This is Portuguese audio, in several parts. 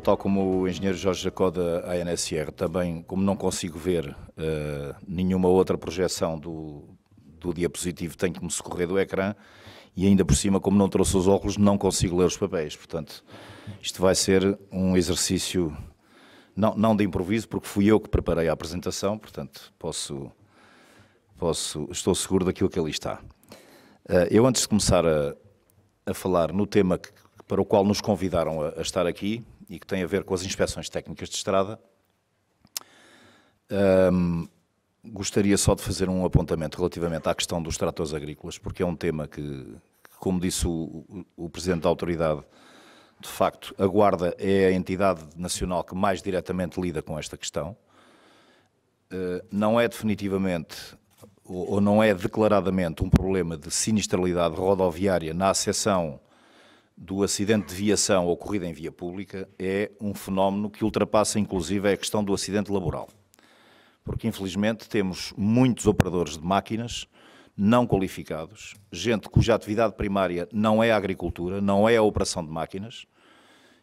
tal como o engenheiro Jorge Jacó da ANSR, também, como não consigo ver uh, nenhuma outra projeção do, do diapositivo, tenho que me socorrer do ecrã e ainda por cima, como não trouxe os óculos, não consigo ler os papéis. Portanto, isto vai ser um exercício, não, não de improviso, porque fui eu que preparei a apresentação, portanto, posso, posso estou seguro daquilo que ali está. Uh, eu, antes de começar a, a falar no tema que, para o qual nos convidaram a, a estar aqui, e que tem a ver com as inspeções técnicas de estrada, um, gostaria só de fazer um apontamento relativamente à questão dos tratores agrícolas, porque é um tema que, como disse o, o, Presidente da Autoridade, de facto, a Guarda é a entidade nacional que mais diretamente lida com esta questão. Eh, não é definitivamente ou, ou não é declaradamente um problema de sinistralidade rodoviária na acessão do acidente de viação ocorrido em via pública é um fenómeno que ultrapassa inclusive a questão do acidente laboral. Porque, infelizmente, temos muitos operadores de máquinas não qualificados, gente cuja atividade primária não é a agricultura, não é a operação de máquinas,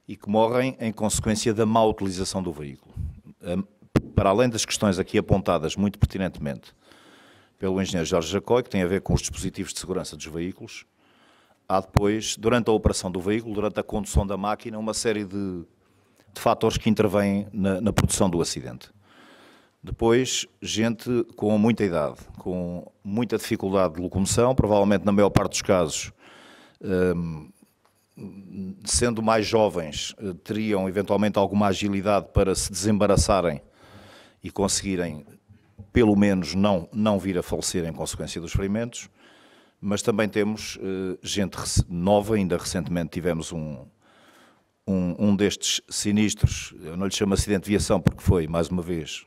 e que morrem em consequência da má utilização do veículo. Hum, para além das questões aqui apontadas muito pertinentemente pelo engenheiro Jorge Jacói, que tem a ver com os dispositivos de segurança dos veículos, há depois, durante a operação do veículo, durante a condução da máquina, uma série de, de fatores que intervêm na, na produção do acidente. Depois, gente com muita idade, com muita dificuldade de locomoção, provavelmente na maior parte dos casos, hum, sendo mais jovens, eh, teriam eventualmente alguma agilidade para se desembaraçarem e conseguirem, pelo menos, não, não vir a falecer em consequência dos ferimentos mas também temos eh, gente nova, ainda recentemente tivemos um, um, um, destes sinistros, eu não lhe chamo acidente de viação porque foi, mais uma vez,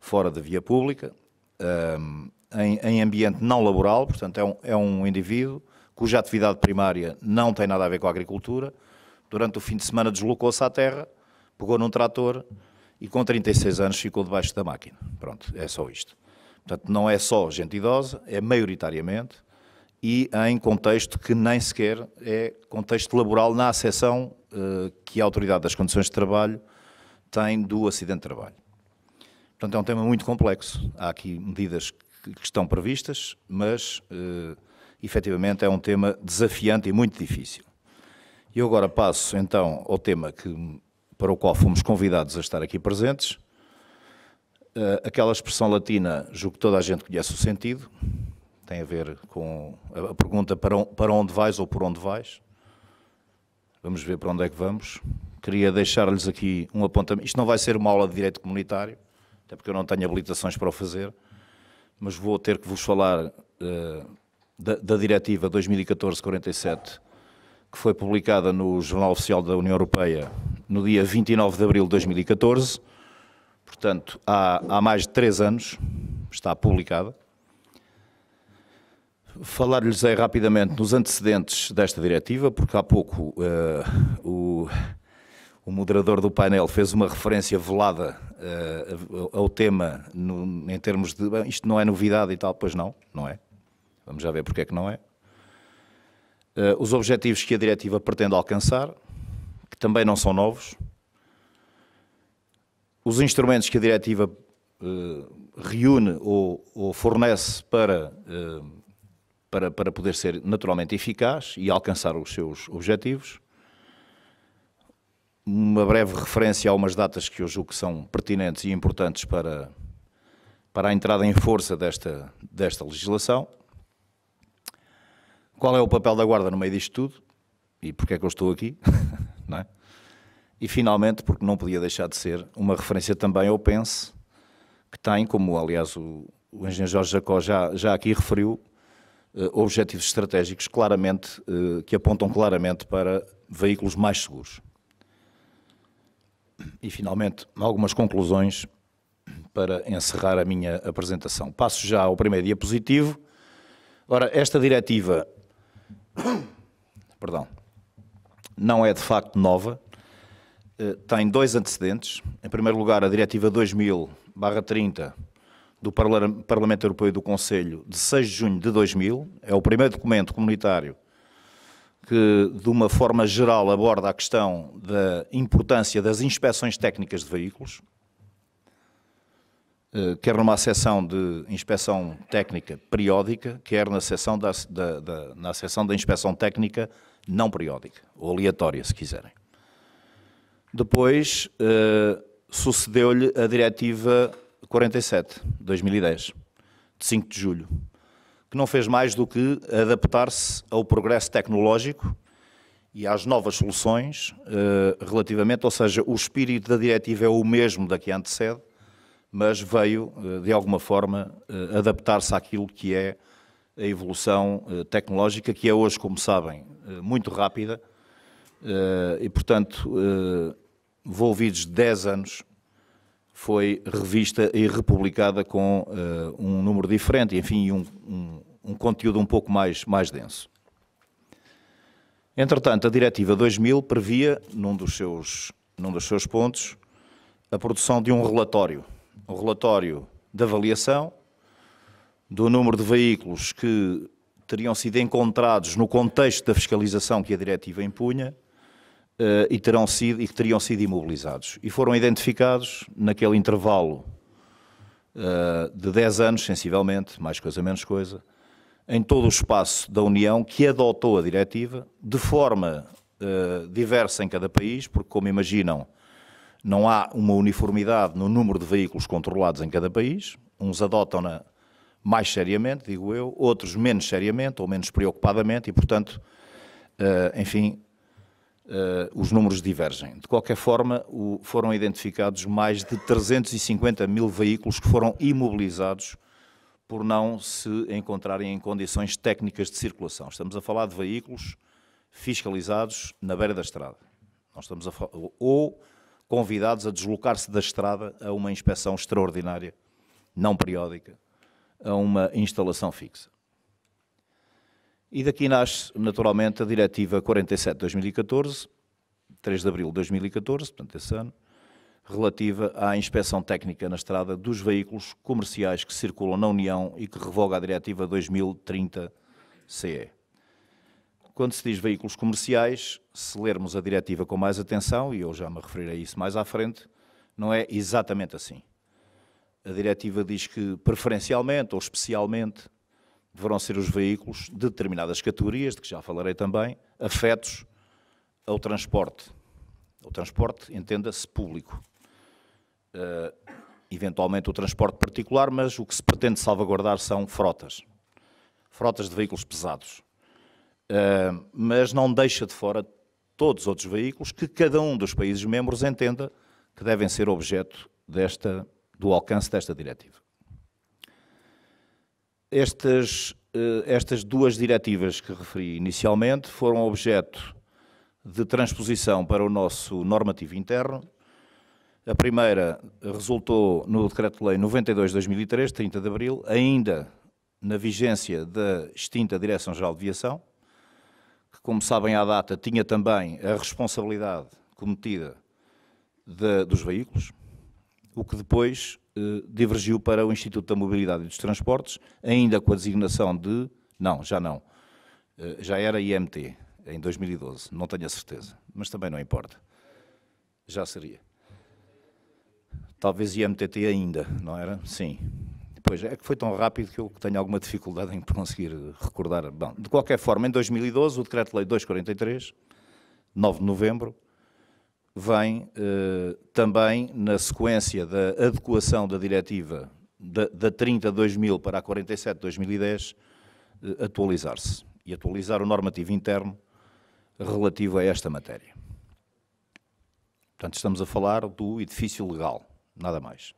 fora da via pública, um, ehm, em, em, ambiente não laboral, portanto é um, é um indivíduo cuja atividade primária não tem nada a ver com a agricultura, durante o fim de semana deslocou-se à terra, pegou num trator e com 36 anos ficou debaixo da máquina. Pronto, é só isto. Portanto, não é só gente idosa, é maioritariamente e em contexto que nem sequer é contexto laboral na acessão uh, que a Autoridade das Condições de Trabalho tem do acidente de trabalho. Portanto, é um tema muito complexo. Há aqui medidas que, que estão previstas, mas uh, efetivamente é um tema desafiante e muito difícil. E eu agora passo então ao tema que, para o qual fomos convidados a estar aqui presentes. Uh, aquela expressão latina, julgo que toda a gente conhece o sentido, tem a ver com a pergunta para onde vais ou por onde vais. Vamos ver para onde é que vamos. Queria deixar-lhes aqui um apontamento. Isto não vai ser uma aula de direito comunitário, até porque eu não tenho habilitações para o fazer, mas vou ter que vos falar uh, da, da Diretiva 2014-47, que foi publicada no Jornal Oficial da União Europeia no dia 29 de abril de 2014, portanto, há, há mais de três anos, está publicada. Falar-lhes aí é rapidamente nos antecedentes desta diretiva, porque há pouco uh, o, o, moderador do painel fez uma referência velada uh, ao tema no, em termos de isto não é novidade e tal, pois não, não é. Vamos já ver porque é que não é. Uh, os objetivos que a diretiva pretende alcançar, que também não são novos. Os instrumentos que a diretiva reúne ou, ou, fornece para para, para poder ser naturalmente eficaz e alcançar os seus objetivos. Uma breve referência a umas datas que eu julgo que são pertinentes e importantes para, para a entrada em força desta, desta legislação. Qual é o papel da Guarda no meio disto tudo? E porquê é que eu estou aqui? não é? E finalmente, porque não podia deixar de ser uma referência também ao PENSE, que tem, como aliás o, o engenheiro Jorge Jacó já, já aqui referiu, eh, objetivos estratégicos claramente, eh, que apontam claramente para veículos mais seguros. E, finalmente, algumas conclusões para encerrar a minha apresentação. Passo já ao primeiro diapositivo. Ora, esta diretiva, perdão, não é de facto nova, eh, tem dois antecedentes. Em primeiro lugar, a diretiva 2000-30, do Parlamento Europeu e do Conselho de 6 de junho de 2000. É o primeiro documento comunitário que, de uma forma geral, aborda a questão da importância das inspeções técnicas de veículos, eh, quer numa seção de inspeção técnica periódica, quer na seção da, da, da, na sessão da inspeção técnica não periódica, ou aleatória, se quiserem. Depois, eh, sucedeu-lhe a diretiva 47, 2010, de 5 de julho, que não fez mais do que adaptar-se ao progresso tecnológico e às novas soluções eh, relativamente, ou seja, o espírito da diretiva é o mesmo da que antecede, mas veio, eh, de alguma forma, eh, adaptar-se àquilo que é a evolução tecnológica, que é hoje, como sabem, muito rápida, e, portanto, envolvidos 10 anos foi revista e republicada com uh, um número diferente, enfim, um, um, um, conteúdo um pouco mais, mais denso. Entretanto, a Diretiva 2000 previa, num dos, seus, num dos seus pontos, a produção de um relatório, um relatório de avaliação do número de veículos que teriam sido encontrados no contexto da fiscalização que a Diretiva impunha, uh, e, terão sido, e que teriam sido imobilizados. E foram identificados naquele intervalo uh, de 10 anos, sensivelmente, mais coisa menos coisa, em todo o espaço da União que adotou a diretiva, de forma uh, diversa em cada país, porque, como imaginam, não há uma uniformidade no número de veículos controlados em cada país. Uns adotam-na mais seriamente, digo eu, outros menos seriamente ou menos preocupadamente, e, portanto, enfim, Uh, os números divergem. De qualquer forma, o, foram identificados mais de 350 mil veículos que foram imobilizados por não se encontrarem em condições técnicas de circulação. Estamos a falar de veículos fiscalizados na beira da estrada. Nós estamos a ou convidados a deslocar-se da estrada a uma inspeção extraordinária, não periódica, a uma instalação fixa. E daqui nasce, naturalmente, a Diretiva 47 de 2014, 3 de abril de 2014, portanto, esse ano, relativa à inspeção técnica na estrada dos veículos comerciais que circulam na União e que revoga a Diretiva 2030-CE. Quando se diz veículos comerciais, se lermos a diretiva com mais atenção, e eu já me referirei a isso mais à frente, não é exatamente assim. A diretiva diz que preferencialmente ou especialmente deverão ser os veículos de determinadas categorias, de que já falarei também, afetos ao transporte. O transporte, entenda-se, público. Uh, eventualmente o transporte particular, mas o que se pretende salvaguardar são frotas. Frotas de veículos pesados. Uh, mas não deixa de fora todos os outros veículos que cada um dos países membros entenda que devem ser objeto desta, do alcance desta diretiva. Estas, eh, estas duas diretivas que referi inicialmente foram objeto de transposição para o nosso normativo interno. A primeira resultou no Decreto-Lei 92-2003, 30 de abril, ainda na vigência da extinta Direção-Geral de Viação, que, como sabem, à data tinha também a responsabilidade cometida de, dos veículos, o que depois eh, divergiu para o Instituto da Mobilidade e dos Transportes, ainda com a designação de. Não, já não. Eh, já era IMT, em 2012, não tenho a certeza, mas também não importa. Já seria. Talvez IMTT ainda, não era? Sim. Pois é que foi tão rápido que eu tenho alguma dificuldade em conseguir recordar. Bom, de qualquer forma, em 2012, o Decreto-Lei 243, 9 de novembro, vem eh, também na sequência da adequação da diretiva da, da 2000 para a 47.2010 eh, atualizar-se e atualizar o normativo interno relativo a esta matéria. Portanto, estamos a falar do edifício legal, nada mais.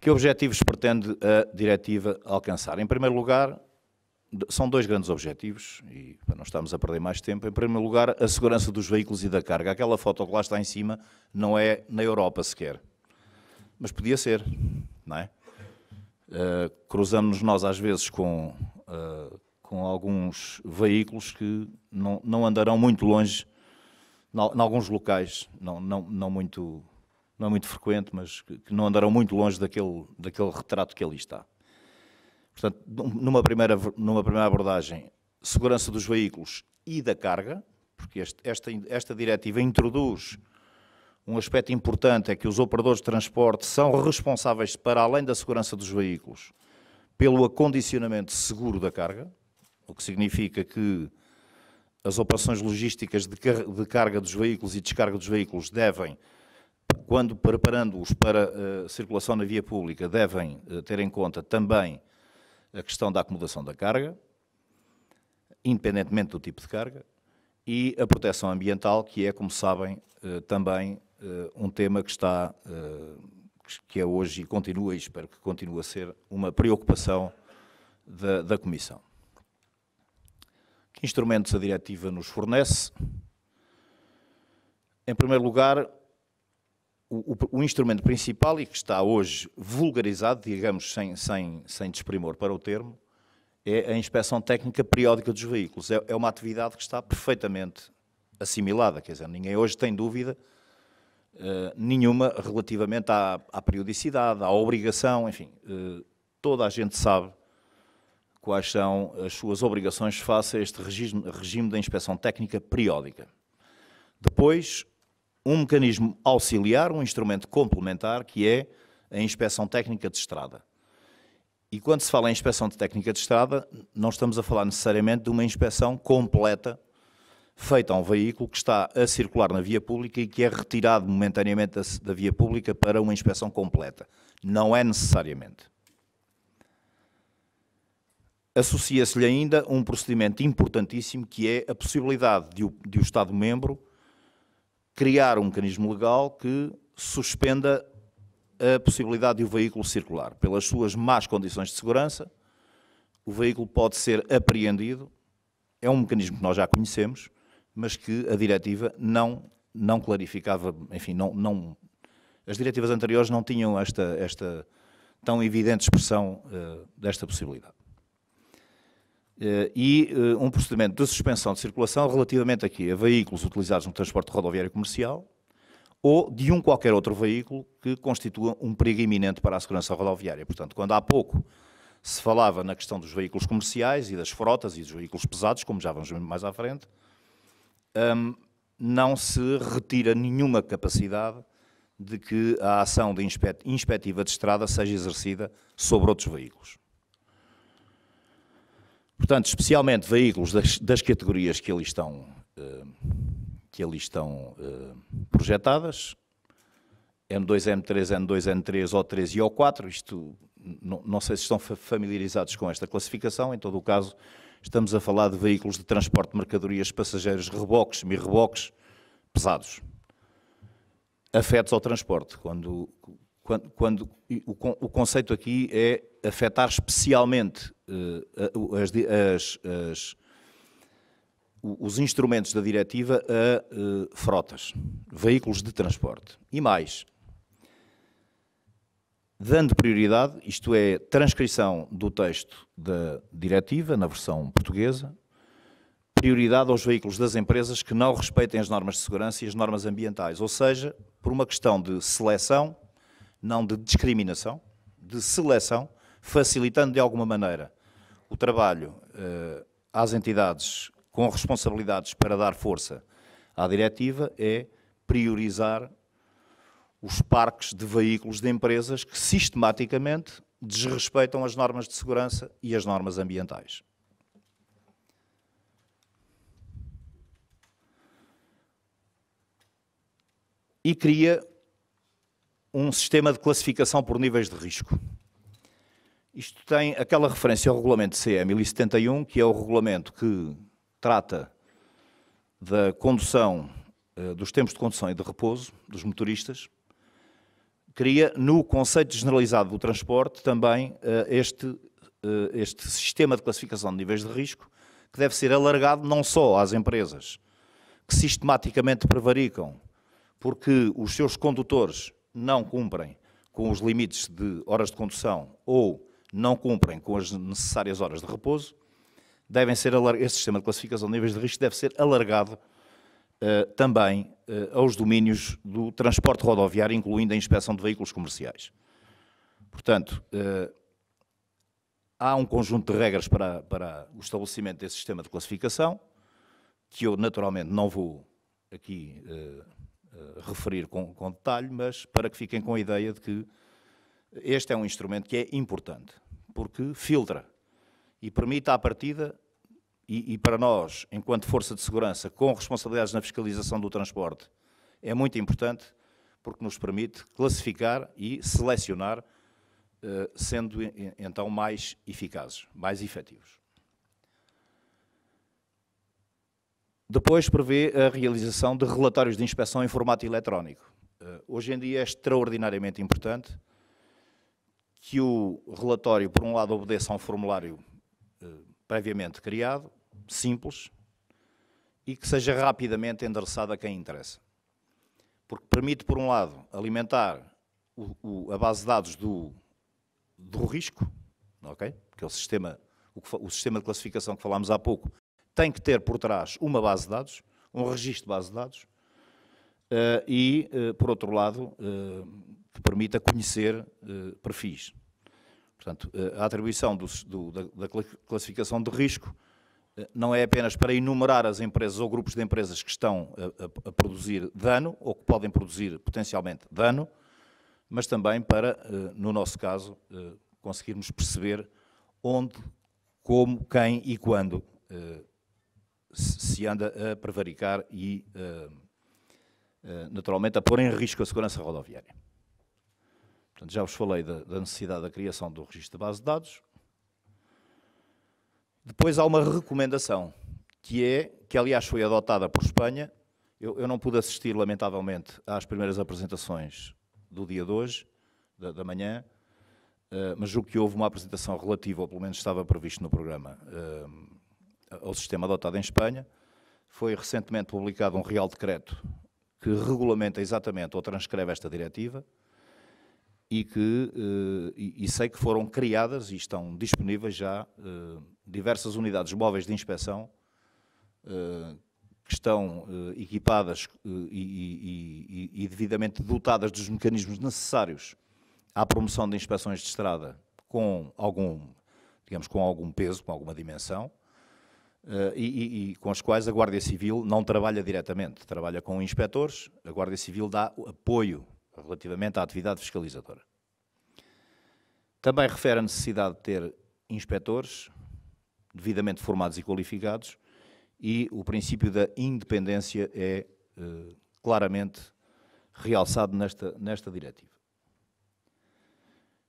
Que objetivos pretende a diretiva alcançar? Em primeiro lugar, são dois grandes objetivos, e para não estarmos a perder mais tempo, em primeiro lugar, a segurança dos veículos e da carga. Aquela foto que lá está em cima não é na Europa sequer, mas podia ser, não é? Uh, cruzamos-nos nós às vezes com, uh, com alguns veículos que não, não andarão muito longe, em alguns locais, não, não, não, muito, não muito frequente, mas que, que não andarão muito longe daquele, daquele retrato que ali está. Portanto, numa primeira, numa primeira abordagem, segurança dos veículos e da carga, porque este, esta, esta diretiva introduz um aspecto importante, é que os operadores de transporte são responsáveis, para além da segurança dos veículos, pelo acondicionamento seguro da carga, o que significa que as operações logísticas de, car de carga dos veículos e descarga dos veículos devem, quando preparando-os para uh, circulação na via pública, devem uh, ter em conta também a questão da acomodação da carga, independentemente do tipo de carga, e a proteção ambiental, que é, como sabem, eh, também eh, um tema que está, eh, que é hoje e continua, e espero que continue a ser, uma preocupação da, da Comissão. Que instrumentos a diretiva nos fornece? Em primeiro lugar, o, o, o, instrumento principal e que está hoje vulgarizado, digamos, sem, sem, sem desprimor para o termo, é a inspeção técnica periódica dos veículos. É, é uma atividade que está perfeitamente assimilada, quer dizer, ninguém hoje tem dúvida uh, nenhuma relativamente à, à, periodicidade, à obrigação, enfim, uh, toda a gente sabe quais são as suas obrigações face a este regime, regime da inspeção técnica periódica. Depois, um mecanismo auxiliar, um instrumento complementar, que é a inspeção técnica de estrada. E quando se fala em inspeção de técnica de estrada, não estamos a falar necessariamente de uma inspeção completa feita a um veículo que está a circular na via pública e que é retirado momentaneamente da, da via pública para uma inspeção completa. Não é necessariamente. Associa-se-lhe ainda um procedimento importantíssimo que é a possibilidade de o, de o Estado-membro criar um mecanismo legal que suspenda a possibilidade de o veículo circular. Pelas suas más condições de segurança, o veículo pode ser apreendido. É um mecanismo que nós já conhecemos, mas que a diretiva não, não clarificava, enfim, não, não, as diretivas anteriores não tinham esta, esta tão evidente expressão uh, desta possibilidade. Eh, e eh, um procedimento de suspensão de circulação relativamente aqui a veículos utilizados no transporte rodoviário comercial ou de um qualquer outro veículo que constitua um perigo iminente para a segurança rodoviária. Portanto, quando há pouco se falava na questão dos veículos comerciais e das frotas e dos veículos pesados, como já vamos ver mais à frente, hum, não se retira nenhuma capacidade de que a ação de inspetiva de estrada seja exercida sobre outros veículos. Portanto, especialmente veículos das, das categorias que ali estão, eh, que ali estão eh, projetadas, M2, M3, N2, N3, O3 e O4, isto não, sei se estão familiarizados com esta classificação, em todo o caso, estamos a falar de veículos de transporte de mercadorias, passageiros, reboques, semi-reboques, pesados, afetos ao transporte. Quando, quando, quando o, o, conceito aqui é afetar especialmente uh, as, as, as, os instrumentos da diretiva a uh, frotas, veículos de transporte. E mais, dando prioridade, isto é, transcrição do texto da diretiva na versão portuguesa, prioridade aos veículos das empresas que não respeitem as normas de segurança e as normas ambientais, ou seja, por uma questão de seleção não de discriminação, de seleção, facilitando de alguma maneira o trabalho eh, às entidades com responsabilidades para dar força à diretiva, é priorizar os parques de veículos de empresas que sistematicamente desrespeitam as normas de segurança e as normas ambientais. E cria um sistema de classificação por níveis de risco. Isto tem aquela referência ao regulamento CE 1071, que é o regulamento que trata da condução, eh, dos tempos de condução e de repouso dos motoristas, cria no conceito generalizado do transporte também eh, este, eh, este sistema de classificação de níveis de risco, que deve ser alargado não só às empresas que sistematicamente prevaricam porque os seus condutores não cumprem com os limites de horas de condução ou não cumprem com as necessárias horas de repouso, devem ser esse sistema de classificação de níveis de risco deve ser alargado uh, também uh, aos domínios do transporte rodoviário, incluindo a inspeção de veículos comerciais. Portanto, uh, há um conjunto de regras para, para o estabelecimento desse sistema de classificação, que eu naturalmente não vou aqui eh, referir com, com detalhe, mas para que fiquem com a ideia de que este é um instrumento que é importante, porque filtra e permite à partida, e, e, para nós, enquanto força de segurança, com responsabilidades na fiscalização do transporte, é muito importante, porque nos permite classificar e selecionar, eh, sendo então mais eficazes, mais efetivos. Depois prevê a realização de relatórios de inspeção em formato eletrónico. Eh, hoje em dia é extraordinariamente importante que o relatório, por um lado, obedeça a um formulário eh, previamente criado, simples, e que seja rapidamente endereçado a quem interessa. Porque permite, por um lado, alimentar o, o, a base de dados do, do risco, okay? que é o sistema, o, o sistema de classificação que falámos há pouco, tem que ter por trás uma base de dados, um registro de base de dados, uh, e, uh, por outro lado, eh, que permita conhecer perfis. Portanto, a atribuição do, do, da, da, classificação de risco não é apenas para enumerar as empresas ou grupos de empresas que estão a, a, a produzir dano ou que podem produzir potencialmente dano, mas também para, no nosso caso, conseguirmos perceber onde, como, quem e quando se anda a prevaricar e, eh, eh, naturalmente, a pôr em risco a segurança rodoviária. Portanto, já vos falei da, necessidade da criação do registro de base de dados. Depois há uma recomendação, que é, que aliás foi adotada por Espanha, eu, eu, não pude assistir, lamentavelmente, às primeiras apresentações do dia de hoje, da, da manhã, uh, mas julgo que houve uma apresentação relativa, ou pelo menos estava previsto no programa, uh, ao sistema adotado em Espanha. Foi recentemente publicado um Real Decreto que regulamenta exatamente ou transcreve esta diretiva e que eh, e, sei que foram criadas e estão disponíveis já eh, diversas unidades móveis de inspeção eh, que estão equipadas e, e devidamente dotadas dos mecanismos necessários à promoção de inspeções de estrada com algum, digamos, com algum peso, com alguma dimensão, Uh, e, e, e, com as quais a Guardia Civil não trabalha diretamente, trabalha com inspectores, a Guardia Civil dá apoio relativamente à atividade fiscalizadora. Também refere a necessidade de ter inspectores devidamente formados e qualificados e o princípio da independência é uh, claramente realçado nesta, nesta diretiva.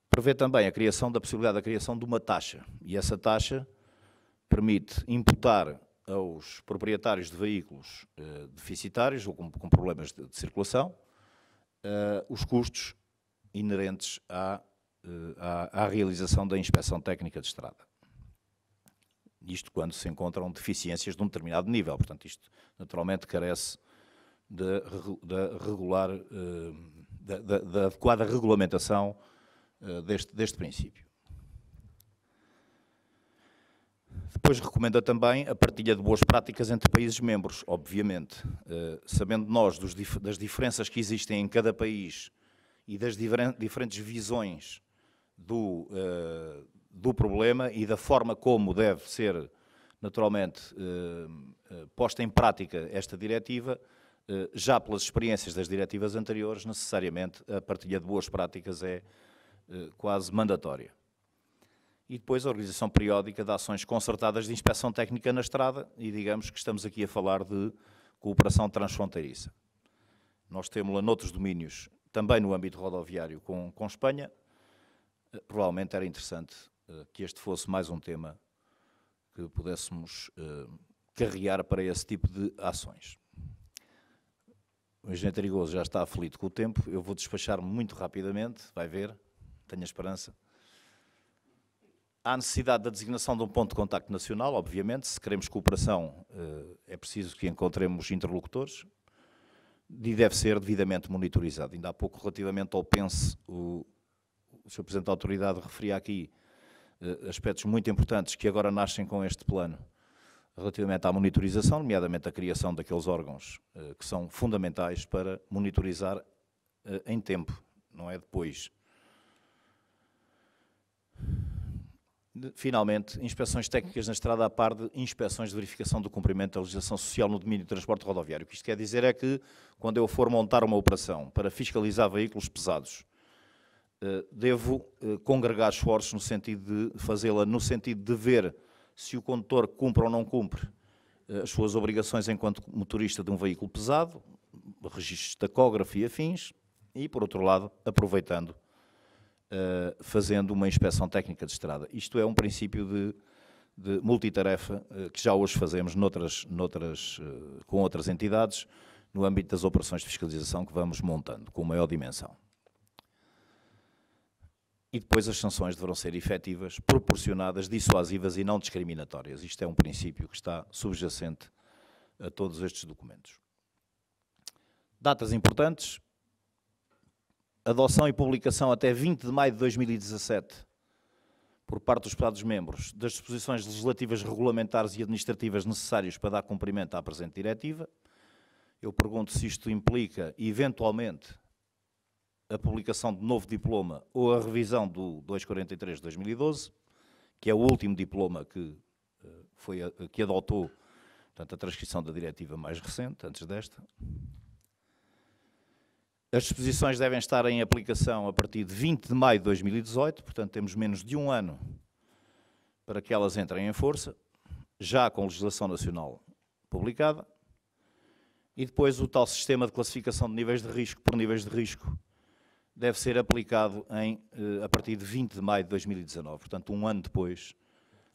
Prevê também a criação da possibilidade da criação de uma taxa, e essa taxa permite imputar aos proprietários de veículos uh, deficitários ou com, com problemas de, de circulação uh, os custos inerentes à, uh, à, à, realização da inspeção técnica de estrada. Isto quando se encontram deficiências de um determinado nível. Portanto, isto naturalmente carece da, regular, da, adequada regulamentação deste, deste princípio. Depois recomenda também a partilha de boas práticas entre países membros, obviamente. Eh, sabendo nós dos, das diferenças que existem em cada país e das diferentes visões do, eh, do problema e da forma como deve ser, naturalmente, eh, posta em prática esta diretiva, já pelas experiências das diretivas anteriores, necessariamente a partilha de boas práticas é quase mandatória e depois a organização periódica de ações concertadas de inspeção técnica na estrada, e digamos que estamos aqui a falar de cooperação transfronteiriça. Nós temos-la noutros domínios, também no âmbito rodoviário com, com Espanha. Eh, provavelmente era interessante eh, que este fosse mais um tema que pudéssemos uh, carregar para esse tipo de ações. O engenheiro Trigoso já está aflito com o tempo, eu vou despachar me muito rapidamente, vai ver, tenho a esperança. Há necessidade da designação de um ponto de contacto nacional, obviamente. Se queremos cooperação, eh, é preciso que encontremos interlocutores e deve ser devidamente monitorizado. Ainda há pouco, relativamente ao PENSE, o, o Sr. Presidente da Autoridade referia aqui eh, aspectos muito importantes que agora nascem com este plano relativamente à monitorização, nomeadamente a criação daqueles órgãos eh, que são fundamentais para monitorizar em tempo, não é depois. Finalmente, inspeções técnicas na estrada a par de inspeções de verificação do cumprimento da legislação social no domínio do transporte rodoviário. O que isto quer dizer é que, quando eu for montar uma operação para fiscalizar veículos pesados, eh, devo eh, congregar esforços no sentido de fazê-la no sentido de ver se o condutor cumpre ou não cumpre eh, as suas obrigações enquanto motorista de um veículo pesado, registros de tacógrafo e afins, e, por outro lado, aproveitando eh, fazendo uma inspeção técnica de estrada. Isto é um princípio de, de multitarefa uh, que já hoje fazemos noutras, noutras, uh, com outras entidades no âmbito das operações de fiscalização que vamos montando, com maior dimensão. E depois as sanções deverão ser efetivas, proporcionadas, dissuasivas e não discriminatórias. Isto é um princípio que está subjacente a todos estes documentos. Datas importantes, adoção e publicação até 20 de maio de 2017, por parte dos Estados-membros, das disposições legislativas, regulamentares e administrativas necessárias para dar cumprimento à presente diretiva. Eu pergunto se isto implica, eventualmente, a publicação de novo diploma ou a revisão do 243 de 2012, que é o último diploma que, eh, foi, que adotou portanto, a transcrição da diretiva mais recente, antes desta. As disposições devem estar em aplicação a partir de 20 de maio de 2018, portanto temos menos de um ano para que elas entrem em força, já com legislação nacional publicada, e depois o tal sistema de classificação de níveis de risco por níveis de risco deve ser aplicado em, eh, a partir de 20 de maio de 2019, portanto um ano depois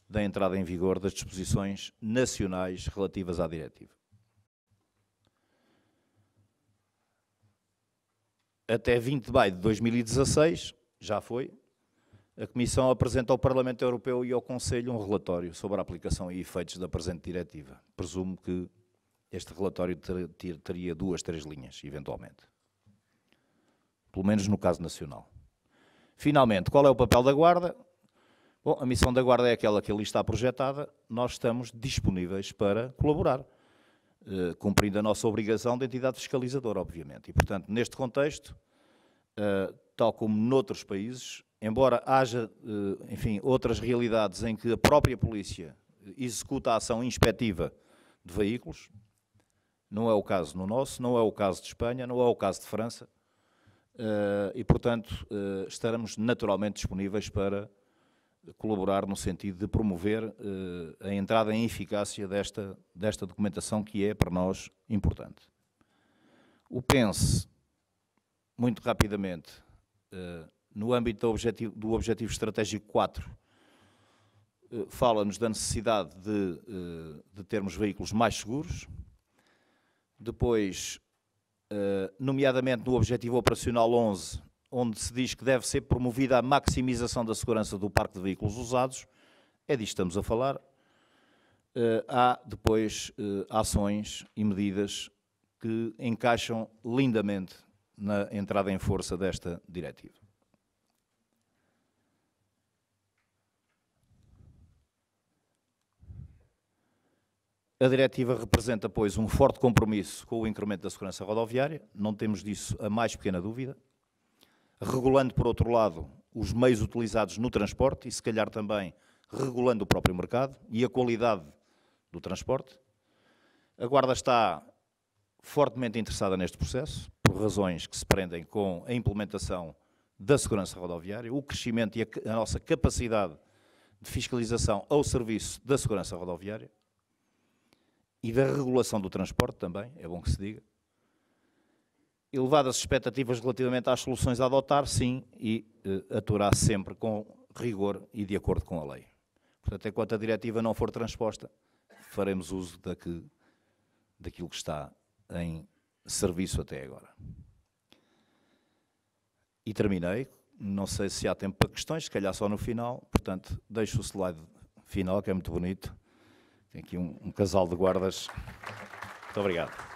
da entrada em vigor das disposições nacionais relativas à diretiva. até 20 de maio de 2016, já foi, a Comissão apresenta ao Parlamento Europeu e ao Conselho um relatório sobre a aplicação e efeitos da presente diretiva. Presumo que este relatório ter, ter, teria duas, três linhas, eventualmente. Pelo menos no caso nacional. Finalmente, qual é o papel da Guarda? Bom, a missão da Guarda é aquela que ali está projetada. Nós estamos disponíveis para colaborar. Eh, cumprindo a nossa obrigação de entidade fiscalizadora, obviamente. E, portanto, neste contexto, eh, tal como noutros países, embora haja, eh, enfim, outras realidades em que a própria polícia executa a ação inspectiva de veículos, não é o caso no nosso, não é o caso de Espanha, não é o caso de França, e, portanto, estaremos naturalmente disponíveis para colaborar no sentido de promover uh, a entrada em eficácia desta, desta documentação que é para nós importante. O PENSE, muito rapidamente, uh, no âmbito do objetivo, do objetivo estratégico 4, uh, eh, fala-nos da necessidade de, de termos veículos mais seguros. Depois, nomeadamente no objetivo operacional 11, onde se diz que deve ser promovida a maximização da segurança do parque de veículos usados, é disto que estamos a falar. Eh, há depois eh, ações e medidas que encaixam lindamente na entrada em força desta diretiva. A diretiva representa, pois, um forte compromisso com o incremento da segurança rodoviária, não temos disso a mais pequena dúvida regulando, por outro lado, os meios utilizados no transporte e, se calhar, também regulando o próprio mercado e a qualidade do transporte. A Guarda está fortemente interessada neste processo, por razões que se prendem com a implementação da segurança rodoviária, o crescimento e a, a nossa capacidade de fiscalização ao serviço da segurança rodoviária e da regulação do transporte também, é bom que se diga elevadas expectativas relativamente às soluções a adotar, sim, e eh, sempre com rigor e de acordo com a lei. Portanto, enquanto a diretiva não for transposta, faremos uso da que, daquilo que está em serviço até agora. E terminei. Não sei se há tempo para questões, se calhar só no final. Portanto, deixo o slide final, que é muito bonito. Tem aqui um, um casal de guardas. Muito obrigado.